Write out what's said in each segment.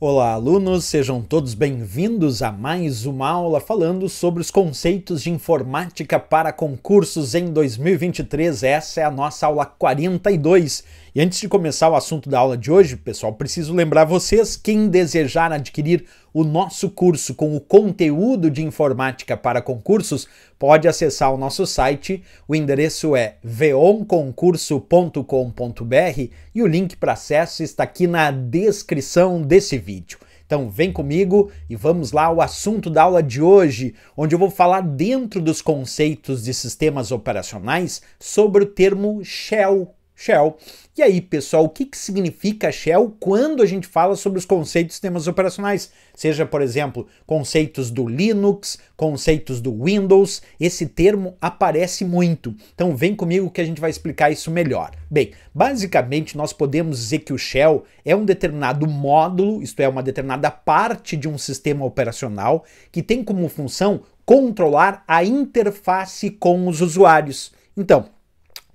Olá, alunos, sejam todos bem-vindos a mais uma aula falando sobre os conceitos de informática para concursos em 2023. Essa é a nossa aula 42. E antes de começar o assunto da aula de hoje, pessoal, preciso lembrar vocês: quem desejar adquirir o nosso curso com o conteúdo de informática para concursos, pode acessar o nosso site. O endereço é veonconcurso.com.br e o link para acesso está aqui na descrição desse vídeo. Então vem comigo e vamos lá ao assunto da aula de hoje, onde eu vou falar dentro dos conceitos de sistemas operacionais sobre o termo shell Shell. E aí, pessoal, o que, que significa Shell quando a gente fala sobre os conceitos de sistemas operacionais? Seja, por exemplo, conceitos do Linux, conceitos do Windows, esse termo aparece muito. Então vem comigo que a gente vai explicar isso melhor. Bem, basicamente nós podemos dizer que o Shell é um determinado módulo, isto é, uma determinada parte de um sistema operacional que tem como função controlar a interface com os usuários. Então,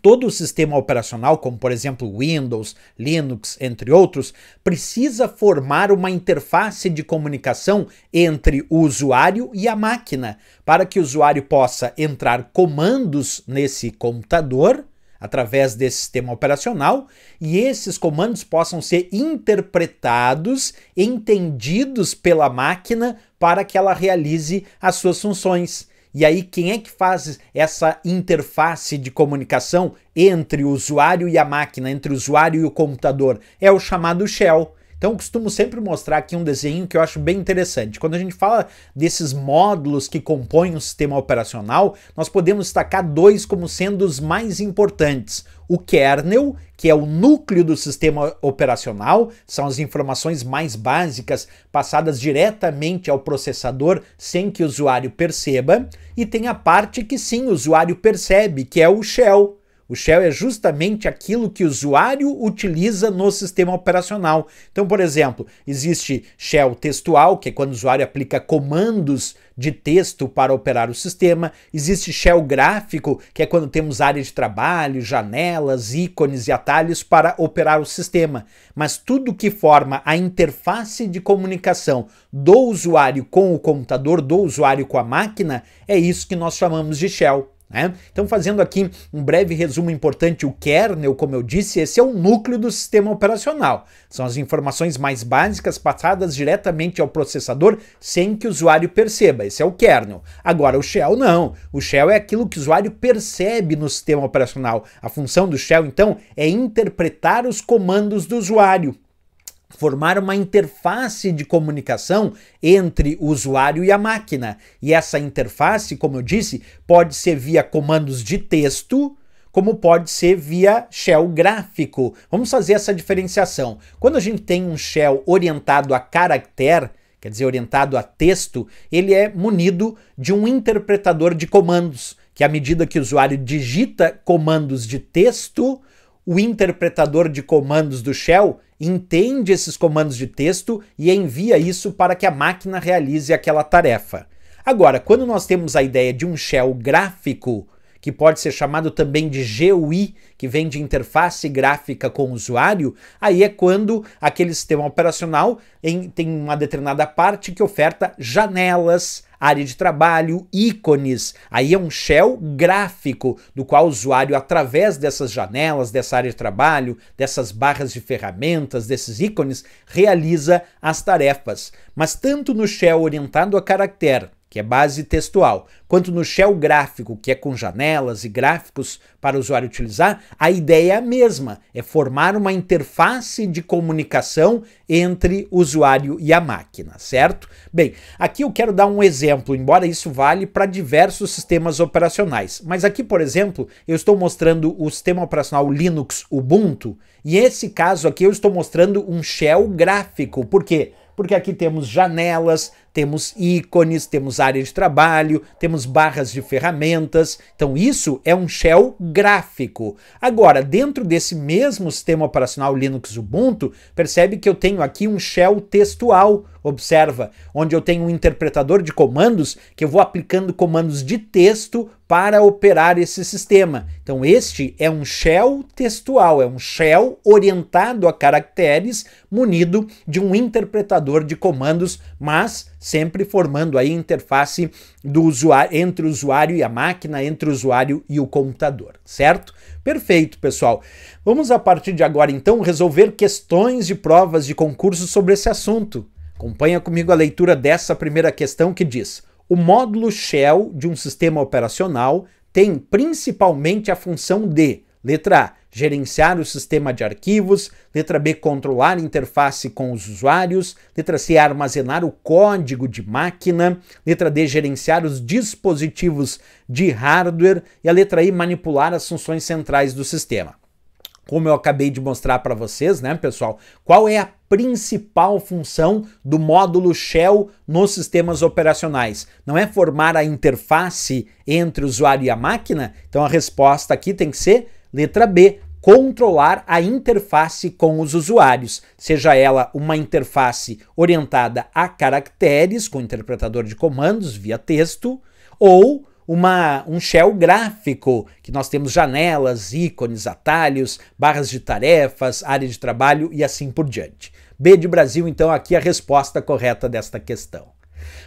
Todo o sistema operacional, como por exemplo Windows, Linux, entre outros, precisa formar uma interface de comunicação entre o usuário e a máquina, para que o usuário possa entrar comandos nesse computador através desse sistema operacional e esses comandos possam ser interpretados, entendidos pela máquina para que ela realize as suas funções. E aí, quem é que faz essa interface de comunicação entre o usuário e a máquina, entre o usuário e o computador? É o chamado shell. Então eu costumo sempre mostrar aqui um desenho que eu acho bem interessante. Quando a gente fala desses módulos que compõem o sistema operacional, nós podemos destacar dois como sendo os mais importantes. O kernel, que é o núcleo do sistema operacional, são as informações mais básicas passadas diretamente ao processador sem que o usuário perceba, e tem a parte que sim o usuário percebe, que é o shell, o shell é justamente aquilo que o usuário utiliza no sistema operacional. Então, por exemplo, existe shell textual, que é quando o usuário aplica comandos de texto para operar o sistema. Existe shell gráfico, que é quando temos áreas de trabalho, janelas, ícones e atalhos para operar o sistema. Mas tudo que forma a interface de comunicação do usuário com o computador, do usuário com a máquina, é isso que nós chamamos de shell. Né? Então, fazendo aqui um breve resumo importante, o kernel, como eu disse, esse é o núcleo do sistema operacional. São as informações mais básicas passadas diretamente ao processador sem que o usuário perceba. Esse é o kernel. Agora, o shell não. O shell é aquilo que o usuário percebe no sistema operacional. A função do shell, então, é interpretar os comandos do usuário formar uma interface de comunicação entre o usuário e a máquina. E essa interface, como eu disse, pode ser via comandos de texto, como pode ser via shell gráfico. Vamos fazer essa diferenciação. Quando a gente tem um shell orientado a caractere, quer dizer, orientado a texto, ele é munido de um interpretador de comandos, que à medida que o usuário digita comandos de texto, o interpretador de comandos do shell entende esses comandos de texto e envia isso para que a máquina realize aquela tarefa. Agora, quando nós temos a ideia de um shell gráfico, que pode ser chamado também de GUI, que vem de interface gráfica com o usuário, aí é quando aquele sistema operacional em, tem uma determinada parte que oferta janelas, área de trabalho, ícones. Aí é um shell gráfico, do qual o usuário, através dessas janelas, dessa área de trabalho, dessas barras de ferramentas, desses ícones, realiza as tarefas. Mas tanto no shell orientado a caractere que é base textual, quanto no shell gráfico, que é com janelas e gráficos para o usuário utilizar, a ideia é a mesma, é formar uma interface de comunicação entre o usuário e a máquina, certo? Bem, aqui eu quero dar um exemplo, embora isso vale para diversos sistemas operacionais, mas aqui, por exemplo, eu estou mostrando o sistema operacional Linux Ubuntu, e esse caso aqui eu estou mostrando um shell gráfico, por quê? porque aqui temos janelas, temos ícones, temos área de trabalho, temos barras de ferramentas. Então, isso é um shell gráfico. Agora, dentro desse mesmo sistema operacional Linux Ubuntu, percebe que eu tenho aqui um shell textual. Observa, onde eu tenho um interpretador de comandos que eu vou aplicando comandos de texto para operar esse sistema. Então, este é um shell textual, é um shell orientado a caracteres, munido de um interpretador de comandos, mas sempre formando a interface do usuário entre o usuário e a máquina, entre o usuário e o computador, certo? Perfeito, pessoal. Vamos a partir de agora então resolver questões de provas de concurso sobre esse assunto. Acompanha comigo a leitura dessa primeira questão que diz: O módulo shell de um sistema operacional tem principalmente a função de Letra A, gerenciar o sistema de arquivos. Letra B, controlar a interface com os usuários. Letra C, armazenar o código de máquina. Letra D, gerenciar os dispositivos de hardware. E a letra I, manipular as funções centrais do sistema. Como eu acabei de mostrar para vocês, né, pessoal, qual é a principal função do módulo Shell nos sistemas operacionais? Não é formar a interface entre o usuário e a máquina? Então a resposta aqui tem que ser Letra B, controlar a interface com os usuários, seja ela uma interface orientada a caracteres, com interpretador de comandos via texto, ou uma, um shell gráfico, que nós temos janelas, ícones, atalhos, barras de tarefas, área de trabalho e assim por diante. B de Brasil, então, aqui a resposta correta desta questão.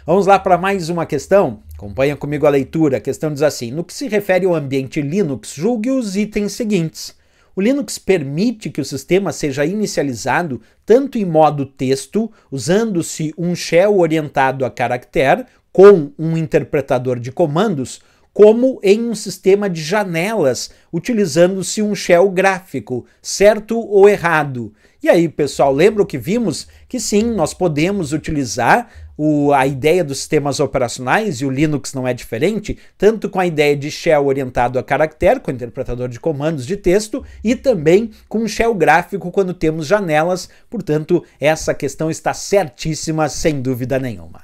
Vamos lá para mais uma questão? Acompanha comigo a leitura. A questão diz assim: No que se refere ao ambiente Linux, julgue os itens seguintes. O Linux permite que o sistema seja inicializado tanto em modo texto, usando-se um shell orientado a caractere, com um interpretador de comandos, como em um sistema de janelas, utilizando-se um shell gráfico, certo ou errado. E aí, pessoal, lembra o que vimos? Que sim, nós podemos utilizar o, a ideia dos sistemas operacionais, e o Linux não é diferente, tanto com a ideia de shell orientado a caractere, com interpretador de comandos de texto, e também com shell gráfico quando temos janelas, portanto, essa questão está certíssima, sem dúvida nenhuma.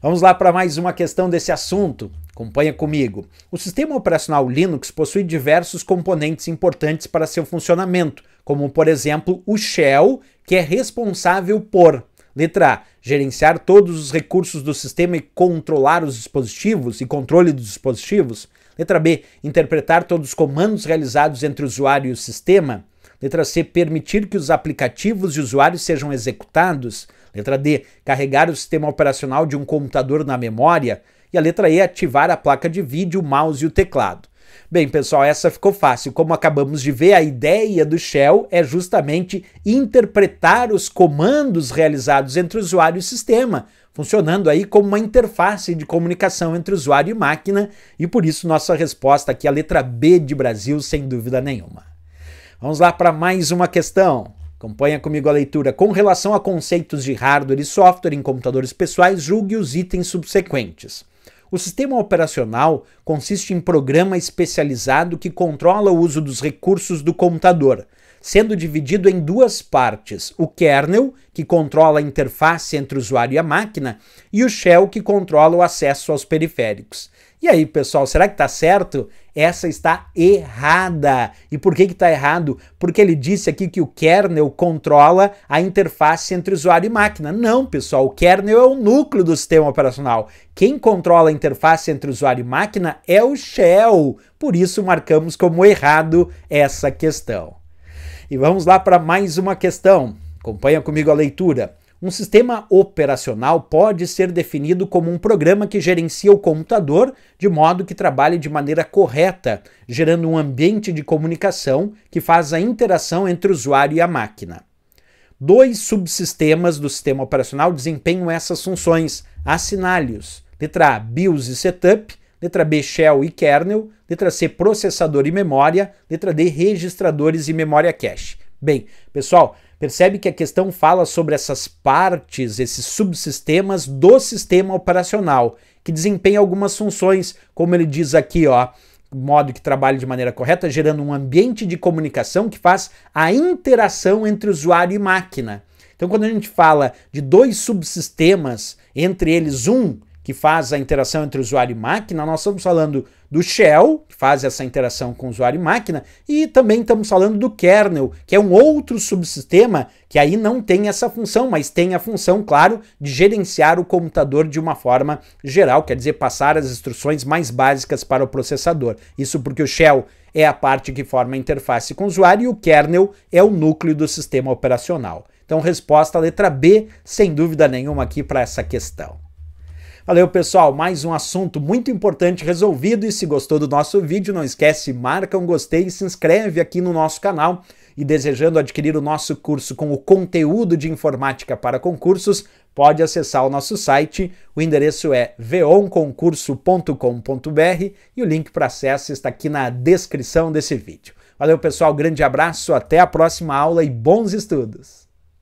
Vamos lá para mais uma questão desse assunto. Acompanha comigo. O sistema operacional Linux possui diversos componentes importantes para seu funcionamento, como por exemplo o shell, que é responsável por Letra A. Gerenciar todos os recursos do sistema e controlar os dispositivos e controle dos dispositivos. Letra B. Interpretar todos os comandos realizados entre o usuário e o sistema. Letra C. Permitir que os aplicativos e usuários sejam executados. Letra D. Carregar o sistema operacional de um computador na memória. E a letra E. Ativar a placa de vídeo, o mouse e o teclado. Bem, pessoal, essa ficou fácil. Como acabamos de ver, a ideia do shell é justamente interpretar os comandos realizados entre usuário e sistema, funcionando aí como uma interface de comunicação entre usuário e máquina, e por isso nossa resposta aqui é a letra B de Brasil, sem dúvida nenhuma. Vamos lá para mais uma questão. Acompanha comigo a leitura. Com relação a conceitos de hardware e software em computadores pessoais, julgue os itens subsequentes. O sistema operacional consiste em programa especializado que controla o uso dos recursos do computador, sendo dividido em duas partes: o kernel, que controla a interface entre o usuário e a máquina, e o shell, que controla o acesso aos periféricos. E aí, pessoal, será que está certo? Essa está errada. E por que está errado? Porque ele disse aqui que o kernel controla a interface entre usuário e máquina. Não, pessoal, o kernel é o núcleo do sistema operacional. Quem controla a interface entre usuário e máquina é o shell. Por isso marcamos como errado essa questão. E vamos lá para mais uma questão. Acompanha comigo a leitura. Um sistema operacional pode ser definido como um programa que gerencia o computador de modo que trabalhe de maneira correta, gerando um ambiente de comunicação que faz a interação entre o usuário e a máquina. Dois subsistemas do sistema operacional desempenham essas funções: assinalhos, letra A, BIOS e setup, letra B, shell e kernel, letra C, processador e memória, letra D, registradores e memória cache. Bem, pessoal, Percebe que a questão fala sobre essas partes, esses subsistemas do sistema operacional, que desempenham algumas funções, como ele diz aqui, ó, modo que trabalhe de maneira correta, gerando um ambiente de comunicação que faz a interação entre usuário e máquina. Então, quando a gente fala de dois subsistemas, entre eles um que faz a interação entre usuário e máquina, nós estamos falando do shell, que faz essa interação com usuário e máquina, e também estamos falando do kernel, que é um outro subsistema que aí não tem essa função, mas tem a função, claro, de gerenciar o computador de uma forma geral, quer dizer, passar as instruções mais básicas para o processador. Isso porque o shell é a parte que forma a interface com o usuário e o kernel é o núcleo do sistema operacional. Então, resposta letra B, sem dúvida nenhuma aqui para essa questão. Valeu, pessoal. Mais um assunto muito importante resolvido. E se gostou do nosso vídeo, não esquece, marca um gostei e se inscreve aqui no nosso canal. E desejando adquirir o nosso curso com o conteúdo de informática para concursos, pode acessar o nosso site. O endereço é veonconcurso.com.br e o link para acesso está aqui na descrição desse vídeo. Valeu, pessoal. Grande abraço, até a próxima aula e bons estudos!